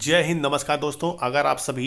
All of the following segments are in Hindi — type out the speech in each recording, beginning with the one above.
जय हिंद नमस्कार दोस्तों अगर आप सभी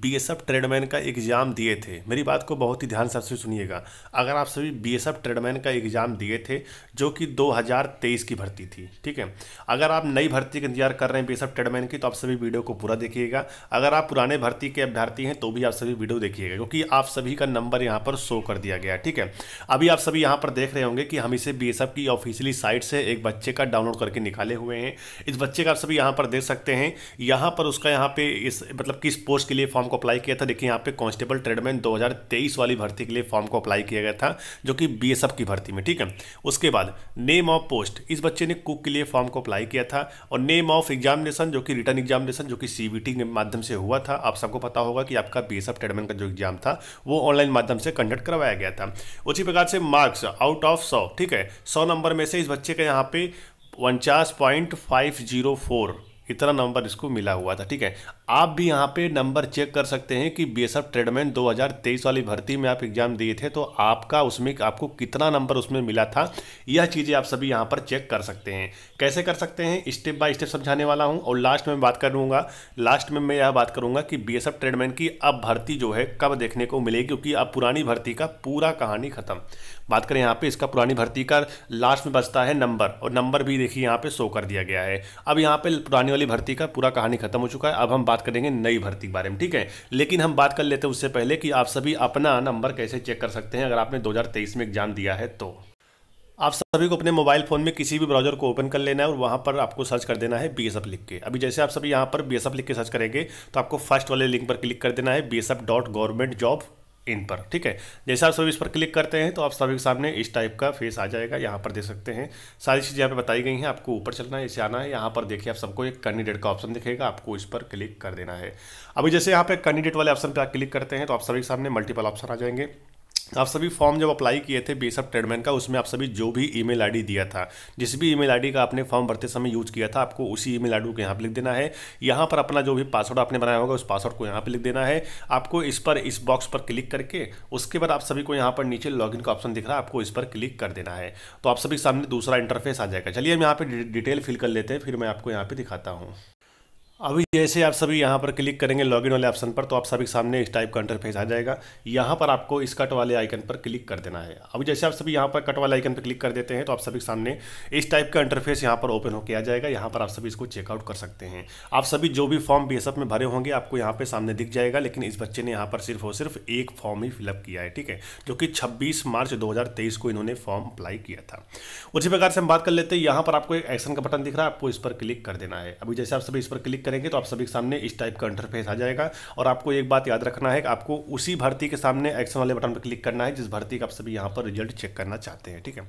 बी एस एफ ट्रेडमैन का एग्ज़ाम दिए थे मेरी बात को बहुत ही ध्यान से सुनिएगा अगर आप सभी बी एस एफ ट्रेडमैन का एग्ज़ाम दिए थे जो कि 2023 की भर्ती थी ठीक है अगर आप नई भर्ती का इंतजार कर रहे हैं बी एस एफ ट्रेडमैन की तो आप सभी वीडियो को पूरा देखिएगा अगर आप पुराने भर्ती के अभ्यर्थी हैं तो भी आप सभी वीडियो देखिएगा क्योंकि आप सभी का नंबर यहाँ पर शो कर दिया गया ठीक है अभी आप सभी यहाँ पर देख रहे होंगे कि हम इसे बी एस एफ की ऑफिशियली साइट से एक बच्चे का डाउनलोड करके निकाले हुए हैं इस बच्चे का आप सभी यहाँ पर देख सकते हैं यहाँ यहाँ पर उसका यहाँ पे इस मतलब किस पोस्ट के लिए फॉर्म को अप्लाई किया था देखिए यहाँ पे कांस्टेबल ट्रेडमैन 2023 वाली भर्ती के लिए फॉर्म को अप्लाई किया गया था जो कि बीएसएफ की भर्ती में ठीक है उसके बाद नेम ऑफ पोस्ट इस बच्चे ने कुक के लिए फॉर्म को अप्लाई किया था और नेम ऑफ एग्जामिनेशन जो कि रिटर्न एग्जामिनेशन जो कि सीबीटी के माध्यम से हुआ था आप सबको पता होगा कि आपका बी ट्रेडमैन का जो एग्जाम था वो ऑनलाइन माध्यम से कंडक्ट करवाया गया था उसी प्रकार से मार्क्स आउट ऑफ सौ ठीक है सौ नंबर में से इस बच्चे का यहाँ पे उनचास इतना नंबर इसको मिला हुआ था ठीक है आप भी यहाँ पे नंबर चेक कर सकते हैं कि बी एस एफ ट्रेडमैन दो वाली भर्ती में आप एग्जाम दिए थे तो आपका उसमें आपको कितना नंबर उसमें मिला था यह चीज़ें आप सभी यहाँ पर चेक कर सकते हैं कैसे कर सकते हैं स्टेप बाय स्टेप समझाने वाला हूँ और लास्ट में बात करूँगा लास्ट में मैं यह बात करूँगा कि बी एस एफ ट्रेडमैन की अब भर्ती जो है कब देखने को मिलेगी क्योंकि अब पुरानी भर्ती का पूरा कहानी खत्म बात करें यहाँ पे इसका पुरानी भर्ती का लास्ट में बचता है नंबर और नंबर भी देखिए यहाँ पे शो कर दिया गया है अब यहाँ पे पुरानी वाली भर्ती का पूरा कहानी खत्म हो चुका है अब हम बात करेंगे नई भर्ती के बारे में ठीक है लेकिन हम बात कर लेते हैं उससे पहले कि आप सभी अपना नंबर कैसे चेक कर सकते हैं अगर आपने दो में एग्जाम दिया है तो आप सभी को अपने मोबाइल फ़ोन में किसी भी ब्राउजर को ओपन कर लेना है और वहां पर आपको सर्च कर देना है बी लिख के अभी जैसे आप सभी यहां पर बी लिख के सर्च करेंगे तो आपको फर्स्ट वाले लिंक पर क्लिक कर देना है B S F dot government job in पर ठीक है जैसे आप सभी इस पर क्लिक करते हैं तो आप सभी के सामने इस टाइप का फेस आ जाएगा यहाँ पर देख सकते हैं सारी चीज़ें यहाँ पे बताई गई हैं आपको ऊपर चलना है इसे आना है यहाँ पर देखिए आप सबको एक कैंडिडेट का ऑप्शन दिखेगा आपको इस पर क्लिक कर देना है अभी जैसे यहाँ पे कैंडिडेट वाले ऑप्शन पर आप क्लिक करते हैं तो आप सभी के सामने मल्टीपल ऑप्शन आ जाएंगे आप सभी फॉर्म जब अप्लाई किए थे बेसअप ट्रेडमैन का उसमें आप सभी जो भी ईमेल आईडी दिया था जिस भी ईमेल आईडी का आपने फॉर्म भरते समय यूज किया था आपको उसी ईमेल आईडी को यहाँ पर लिख देना है यहाँ पर अपना जो भी पासवर्ड आपने बनाया होगा उस पासवर्ड को यहाँ पर लिख देना है आपको इस पर इस बॉक्स पर क्लिक करके उसके बाद आप सभी को यहाँ पर नीचे लॉग का ऑप्शन दिख रहा है आपको इस पर क्लिक कर देना है तो आप सभी के सामने दूसरा इंटरफेस आ जाएगा चलिए हम यहाँ पर डिटेल फिल कर लेते हैं फिर मैं आपको यहाँ पर दिखाता हूँ अभी जैसे आप सभी यहाँ पर क्लिक करेंगे लॉगिन वाले ऑप्शन पर तो आप सभी के सामने इस टाइप का इंटरफेस आ जाएगा यहाँ पर आपको इस कट वाले आइकन पर क्लिक कर देना है अभी जैसे आप सभी यहाँ पर कट वाले आइकन पर क्लिक कर देते हैं तो आप सभी के सामने इस टाइप का इंटरफेस यहाँ पर ओपन होकर आ जाएगा यहाँ पर आप सभी इसको चेकआउट कर सकते हैं आप सभी जो भी फॉर्म बी में भरे होंगे आपको यहाँ पर सामने दिख जाएगा लेकिन इस बच्चे ने यहाँ पर सिर्फ और सिर्फ एक फॉर्म ही फिलअप किया है ठीक है जो कि छब्बीस मार्च दो को इन्होंने फॉर्म अप्लाई किया था उसी प्रकार से हम बात कर लेते हैं यहाँ पर आपको एक एक्शन का बटन दिख रहा है आपको इस पर क्लिक कर देना है अभी जैसे आप सभी इस पर क्लिक करेंगे तो आप सभी के सामने इस टाइप का इंटरफेस आ जाएगा और आपको एक बात याद रखना है कि आपको उसी भर्ती के सामने एक्शन वाले बटन पर क्लिक करना है जिस भर्ती का आप सभी यहाँ पर रिजल्ट चेक करना चाहते हैं ठीक है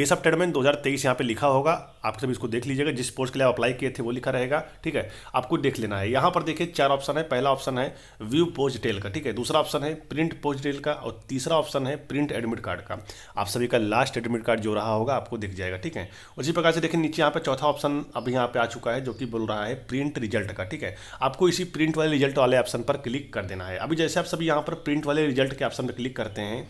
बेसअप टेडमेंट दो हज़ार तेईस यहाँ पर लिखा होगा आप सभी इसको देख लीजिएगा जिस पोस्ट के लिए आप अप्लाई किए थे वो लिखा रहेगा ठीक है आपको देख लेना है यहाँ पर देखिए चार ऑप्शन है पहला ऑप्शन है व्यू पोस्ट डिटेल का ठीक है दूसरा ऑप्शन है प्रिंट पोस्ट डिटेल का और तीसरा ऑप्शन है प्रिंट एडमिट कार्ड का आप सभी का लास्ट एडमिट कार्ड जो रहा होगा आपको दिख जाएगा ठीक है उसी प्रकार से देखिए नीचे यहाँ पर चौथा ऑप्शन अब यहाँ पे आ चुका है जो कि बोल रहा है प्रिंट रिजल्ट का ठीक है आपको इसी प्रिंट वाले रिजल्ट वाले ऑप्शन पर क्लिक कर देना है अभी जैसे आप सभी यहाँ पर प्रिंट वाले रिजल्ट के ऑप्शन पर क्लिक करते हैं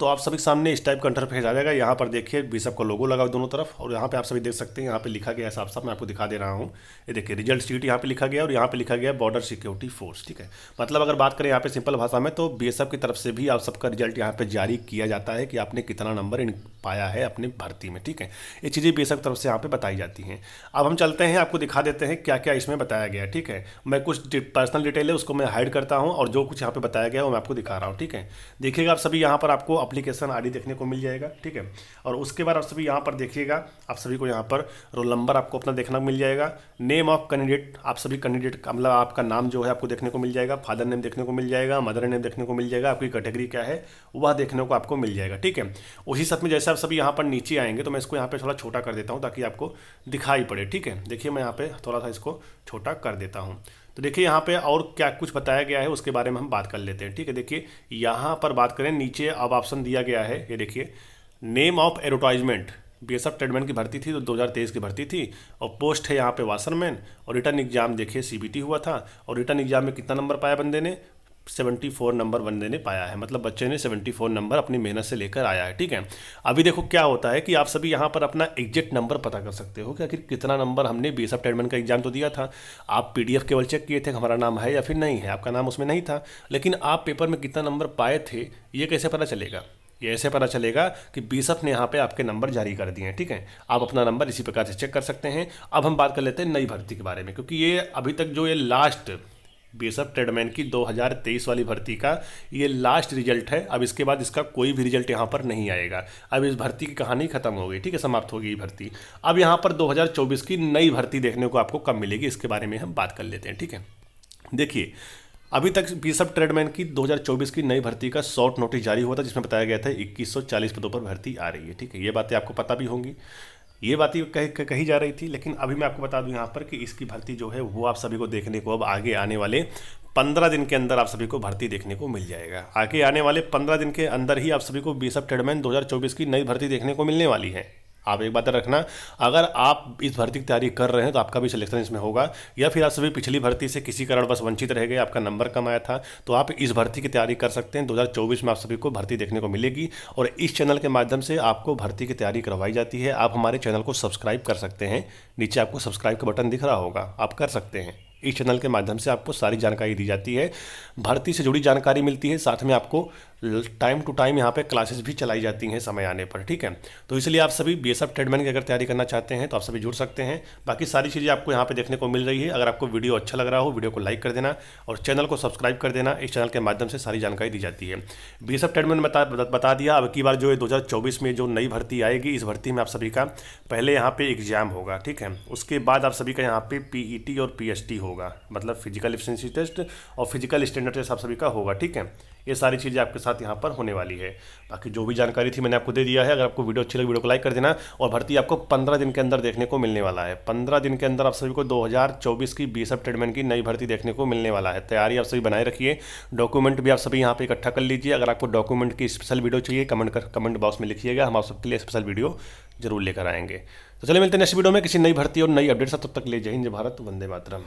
तो आप सभी सामने इस टाइप का इंटरफेस आ जाएगा यहाँ पर देखिए बिशप का लोगो लगा दोनों तरफ और यहाँ पे आप सभी देख सकते हैं यहाँ पे लिखा गया है साफ साफ मैं आपको दिखा दे रहा हूँ ये देखिए रिजल्ट सीट यहाँ पे लिखा गया और यहाँ पे लिखा गया बॉर्डर सिक्योरिटी फोर्स ठीक है मतलब अगर बात करें यहाँ पे सिंपल भाषा में तो बी की तरफ से भी आप सबका रिजल्ट यहाँ पर जारी किया जाता है कि आपने कितना नंबर पाया है अपनी भर्ती में ठीक है ये चीज़ें बी की तरफ से यहाँ पर बताई जाती हैं अब हम चलते हैं आपको दिखा देते हैं क्या क्या इसमें बताया गया ठीक है मैं कुछ पर्सनल डिटेल है उसको मैं हाइड करता हूँ और जो कुछ यहाँ पर बताया गया वो मैं आपको दिखा रहा हूँ ठीक है देखिएगा आप सभी यहाँ पर आपको अप्लीकेशन आईडी देखने को मिल जाएगा ठीक है और उसके बाद आप सभी यहाँ पर देखिएगा आप सभी को यहाँ पर रोल नंबर आपको अपना देखना मिल जाएगा नेम ऑफ कैंडिडेट आप सभी कैंडिडेट का मतलब आपका नाम जो है आपको देखने को मिल जाएगा फादर नेम देखने को मिल जाएगा मदर नेम देखने को मिल जाएगा आपकी कैटेगरी क्या है वह देखने को आपको मिल जाएगा ठीक है उसी साथ में जैसे आप सभी यहाँ पर नीचे आएंगे तो मैं इसको यहाँ पर थोड़ा छोटा कर देता हूँ ताकि आपको दिखाई पड़े ठीक है देखिए मैं यहाँ पर थोड़ा सा इसको छोटा कर देता हूँ तो देखिए यहाँ पे और क्या कुछ बताया गया है उसके बारे में हम बात कर लेते हैं ठीक है देखिए यहाँ पर बात करें नीचे अब ऑप्शन दिया गया है ये देखिए name of advertisement B S F tradesman की भर्ती थी तो 2023 की भर्ती थी और पोस्ट है यहाँ पे वासरमैन और रिटर्न एग्जाम देखिए सीबीटी हुआ था और रिटर्न एग्जाम में कितना नंबर पाया बंदे ने सेवेंटी फोर नंबर बंदे ने पाया है मतलब बच्चे ने सेवेंटी फोर नंबर अपनी मेहनत से लेकर आया है ठीक है अभी देखो क्या होता है कि आप सभी यहाँ पर अपना एग्जैक्ट नंबर पता कर सकते हो कि आखिर कितना नंबर हमने बी एस एफ टेडमेंट का एग्जाम तो दिया था आप पी डी एफ केवल चेक किए थे हमारा नाम है या फिर नहीं है आपका नाम उसमें नहीं था लेकिन आप पेपर में कितना नंबर पाए थे ये कैसे पता चलेगा ये ऐसे पता चलेगा कि एफ ने यहाँ पे आपके नंबर जारी कर दिए हैं ठीक है आप अपना नंबर इसी प्रकार से चेक कर सकते हैं अब हम बात कर लेते हैं नई भर्ती के बारे में क्योंकि ये अभी तक जो ये लास्ट बीएसएफ ट्रेडमैन की 2023 वाली भर्ती का ये लास्ट रिजल्ट है अब इसके बाद इसका कोई भी रिजल्ट यहाँ पर नहीं आएगा अब इस भर्ती की कहानी खत्म हो गई ठीक है समाप्त हो गई भर्ती अब यहाँ पर 2024 की नई भर्ती देखने को आपको कब मिलेगी इसके बारे में हम बात कर लेते हैं ठीक है देखिए अभी तक बी सब ट्रेडमैन की 2024 की नई भर्ती का शॉर्ट नोटिस जारी हुआ था जिसमें बताया गया था 2140 पदों पर भर्ती आ रही है ठीक है ये बातें आपको पता भी होंगी ये बातें कह, कह, कही जा रही थी लेकिन अभी मैं आपको बता दूं यहाँ पर कि इसकी भर्ती जो है वो आप सभी को देखने को अब आगे आने वाले पंद्रह दिन के अंदर आप सभी को भर्ती देखने को मिल जाएगा आगे आने वाले पंद्रह दिन के अंदर ही आप सभी को बीस सब ट्रेडमैन दो की नई भर्ती देखने को मिलने वाली है आप एक बात रखना अगर आप इस भर्ती की तैयारी कर रहे हैं तो आपका भी सिलेक्शन इसमें होगा या फिर आप सभी पिछली भर्ती से किसी कारण बस वंचित रह गए आपका नंबर कम आया था तो आप इस भर्ती की तैयारी कर सकते हैं 2024 में आप सभी को भर्ती देखने को मिलेगी और इस चैनल के माध्यम से आपको भर्ती की तैयारी करवाई जाती है आप हमारे चैनल को सब्सक्राइब कर सकते हैं नीचे आपको सब्सक्राइब का बटन दिख रहा होगा आप कर सकते हैं इस चैनल के माध्यम से आपको सारी जानकारी दी जाती है भर्ती से जुड़ी जानकारी मिलती है साथ में आपको टाइम टू टाइम यहाँ पे क्लासेस भी चलाई जाती हैं समय आने पर ठीक है तो इसलिए आप सभी बी एस एफ ट्रेडमैन की अगर तैयारी करना चाहते हैं तो आप सभी जुड़ सकते हैं बाकी सारी चीज़ें आपको यहाँ पे देखने को मिल रही है अगर आपको वीडियो अच्छा लग रहा हो वीडियो को लाइक कर देना और चैनल को सब्सक्राइब कर देना इस चैनल के माध्यम से सारी जानकारी दी जाती है बी एस एफ ट्रेडमैन बता, बता दिया अब की बार जो दो में जो नई भर्ती आएगी इस भर्ती में आप सभी का पहले यहाँ पर एग्जाम होगा ठीक है उसके बाद आप सभी का यहाँ पर पी e और पी होगा मतलब फिजिकल एफिशेंसी टेस्ट और फिजिकल स्टैंडर्ड टेस्ट आप सभी का होगा ठीक है ये सारी चीज़ें आपके साथ बात यहाँ पर होने वाली है बाकी जो भी जानकारी थी मैंने आपको दे दिया है अगर आपको वीडियो अच्छी लगी वीडियो को लाइक कर देना और भर्ती आपको पंद्रह दिन के अंदर देखने को मिलने वाला है पंद्रह दिन के अंदर आप सभी को दो की बी सब ट्रेडमेंट की नई भर्ती देखने को मिलने वाला है तैयारी आप सभी बनाए रखिए डॉक्यूमेंट भी आप सभी यहाँ पर इकट्ठा कर लीजिए अगर आपको डॉक्यूमेंट की स्पेशल वीडियो चाहिए कमेंट कर कमेंट बॉक्स में लिखिएगा हम आप सबके लिए स्पेशल वीडियो जरूर लेकर आएंगे तो चलिए मिलते हैं नेक्स्ट वीडियो में किसी नई भर्ती और नई अपडेट से तब तक ले जय हिंद भारत वंदे मातरम